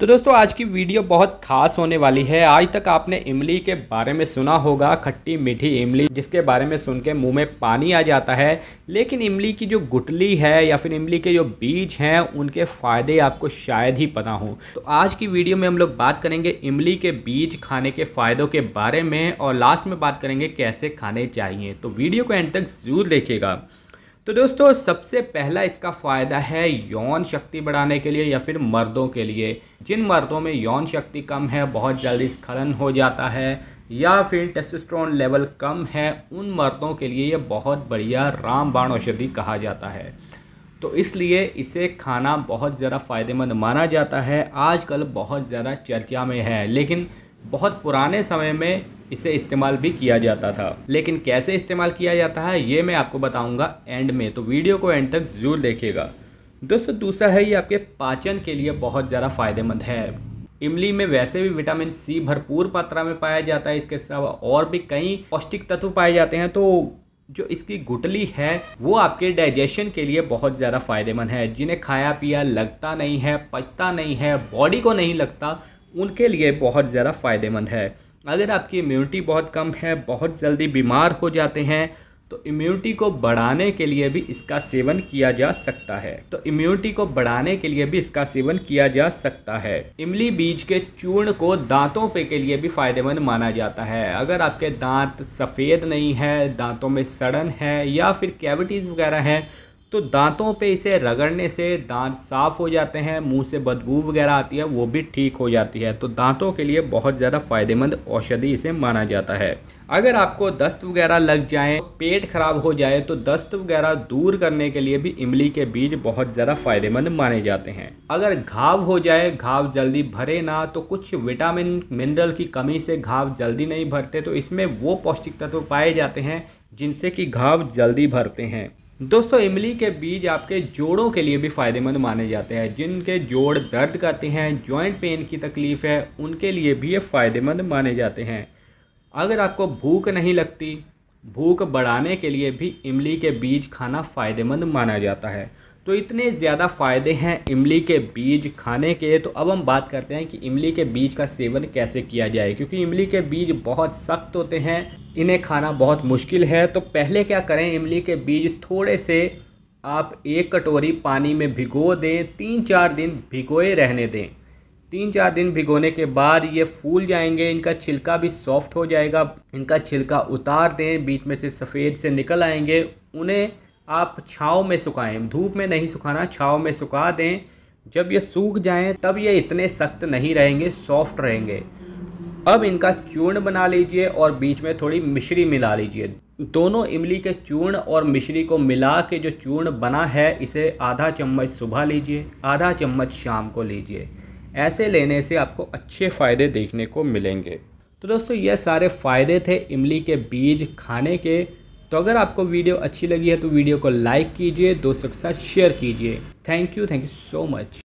तो दोस्तों आज की वीडियो बहुत खास होने वाली है आज तक आपने इमली के बारे में सुना होगा खट्टी मीठी इमली जिसके बारे में सुन के मुँह में पानी आ जाता है लेकिन इमली की जो गुटली है या फिर इमली के जो बीज हैं उनके फ़ायदे आपको शायद ही पता हों तो आज की वीडियो में हम लोग बात करेंगे इमली के बीज खाने के फ़ायदों के बारे में और लास्ट में बात करेंगे कैसे खाने चाहिए तो वीडियो को एंड तक ज़रूर देखिएगा तो दोस्तों सबसे पहला इसका फ़ायदा है यौन शक्ति बढ़ाने के लिए या फिर मर्दों के लिए जिन मर्दों में यौन शक्ति कम है बहुत जल्दी स्खलन हो जाता है या फिर टेस्टोस्टेरोन लेवल कम है उन मर्दों के लिए ये बहुत बढ़िया रामबाण औषधि कहा जाता है तो इसलिए इसे खाना बहुत ज़्यादा फ़ायदेमंद माना जाता है आजकल बहुत ज़्यादा चर्चा में है लेकिन बहुत पुराने समय में इसे इस्तेमाल भी किया जाता था लेकिन कैसे इस्तेमाल किया जाता है ये मैं आपको बताऊंगा एंड में तो वीडियो को एंड तक ज़रूर देखेगा दोस्तों दूसरा है ये आपके पाचन के लिए बहुत ज़्यादा फ़ायदेमंद है इमली में वैसे भी विटामिन सी भरपूर मात्रा में पाया जाता है इसके अलावा और भी कई पौष्टिक तत्व पाए जाते हैं तो जो इसकी गुटली है वो आपके डाइजेशन के लिए बहुत ज़्यादा फ़ायदेमंद है जिन्हें खाया पिया लगता नहीं है पचता नहीं है बॉडी को नहीं लगता उनके लिए बहुत ज़्यादा फ़ायदेमंद है अगर आपकी इम्यूनिटी बहुत कम है बहुत जल्दी बीमार हो जाते हैं तो इम्यूनिटी को बढ़ाने के लिए भी इसका सेवन किया जा सकता है तो इम्यूनिटी को बढ़ाने के लिए भी इसका सेवन किया जा सकता है इमली बीज के चूर्ण को दांतों पे के लिए भी फायदेमंद माना जाता है अगर आपके दांत सफ़ेद नहीं है दांतों में सड़न है या फिर कैविटीज़ वगैरह हैं तो दांतों पे इसे रगड़ने से दांत साफ़ हो जाते हैं मुंह से बदबू वगैरह आती है वो भी ठीक हो जाती है तो दांतों के लिए बहुत ज़्यादा फ़ायदेमंद औषधि इसे माना जाता है अगर आपको दस्त वगैरह लग जाए पेट खराब हो जाए तो दस्त वगैरह दूर करने के लिए भी इमली के बीज बहुत ज़्यादा फायदेमंद माने जाते हैं अगर घाव हो जाए घाव जल्दी भरे ना तो कुछ विटामिन मिनरल की कमी से घाव जल्दी नहीं भरते तो इसमें वो पौष्टिक तत्व पाए जाते हैं जिनसे कि घाव जल्दी भरते हैं दोस्तों इमली के बीज आपके जोड़ों के लिए भी फ़ायदेमंद माने जाते हैं जिनके जोड़ दर्द करते हैं जॉइंट पेन की तकलीफ़ है उनके लिए भी ये फ़ायदेमंद माने जाते हैं अगर आपको भूख नहीं लगती भूख बढ़ाने के लिए भी इमली के बीज खाना फ़ायदेमंद माना जाता है तो इतने ज़्यादा फ़ायदे हैं इमली के बीज खाने के तो अब हम बात करते हैं कि इमली के बीज का सेवन कैसे किया जाए क्योंकि इमली के बीज बहुत सख्त होते हैं इन्हें खाना बहुत मुश्किल है तो पहले क्या करें इमली के बीज थोड़े से आप एक कटोरी पानी में भिगो दें तीन चार दिन भिगोए रहने दें तीन चार दिन भिगोने के बाद ये फूल जाएंगे इनका छिलका भी सॉफ्ट हो जाएगा इनका छिलका उतार दें बीच में से सफ़ेद से निकल आएंगे उन्हें आप छाव में सुखाएं धूप में नहीं सुखाना छाँव में सुखा दें जब ये सूख जाएं तब ये इतने सख्त नहीं रहेंगे सॉफ्ट रहेंगे अब इनका चूर्ण बना लीजिए और बीच में थोड़ी मिश्री मिला लीजिए दोनों इमली के चूर्ण और मिश्री को मिला के जो चूर्ण बना है इसे आधा चम्मच सुबह लीजिए आधा चम्मच शाम को लीजिए ऐसे लेने से आपको अच्छे फ़ायदे देखने को मिलेंगे तो दोस्तों ये सारे फ़ायदे थे इमली के बीज खाने के तो अगर आपको वीडियो अच्छी लगी है तो वीडियो को लाइक कीजिए दोस्तों के साथ शेयर कीजिए thank you thank you so much